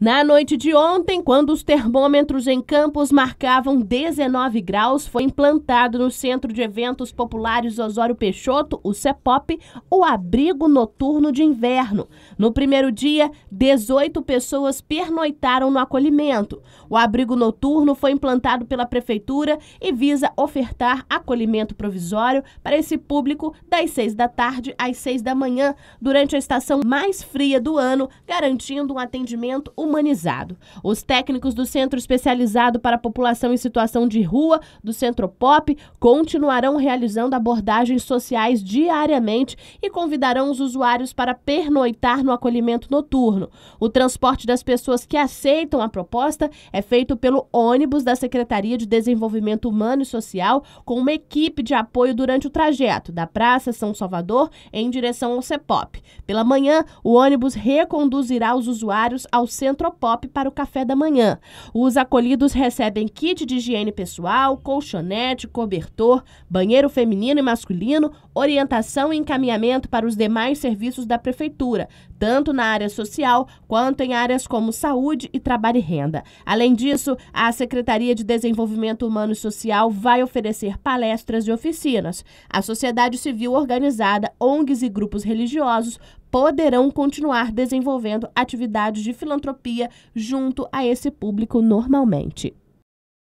Na noite de ontem, quando os termômetros em Campos marcavam 19 graus, foi implantado no Centro de Eventos Populares Osório Peixoto, o CEPOP, o abrigo noturno de inverno. No primeiro dia, 18 pessoas pernoitaram no acolhimento. O abrigo noturno foi implantado pela Prefeitura e visa ofertar acolhimento provisório para esse público das 6 da tarde às 6 da manhã, durante a estação mais fria do ano, garantindo um atendimento humano humanizado. Os técnicos do Centro Especializado para a População em Situação de Rua, do Centro Pop, continuarão realizando abordagens sociais diariamente e convidarão os usuários para pernoitar no acolhimento noturno. O transporte das pessoas que aceitam a proposta é feito pelo ônibus da Secretaria de Desenvolvimento Humano e Social, com uma equipe de apoio durante o trajeto da Praça São Salvador em direção ao CEPOP. Pela manhã, o ônibus reconduzirá os usuários ao centro Eletropop para o café da manhã. Os acolhidos recebem kit de higiene pessoal, colchonete, cobertor, banheiro feminino e masculino, orientação e encaminhamento para os demais serviços da prefeitura, tanto na área social quanto em áreas como saúde e trabalho e renda. Além disso, a Secretaria de Desenvolvimento Humano e Social vai oferecer palestras e oficinas. A sociedade civil organizada, ONGs e grupos religiosos poderão continuar desenvolvendo atividades de filantropia junto a esse público normalmente.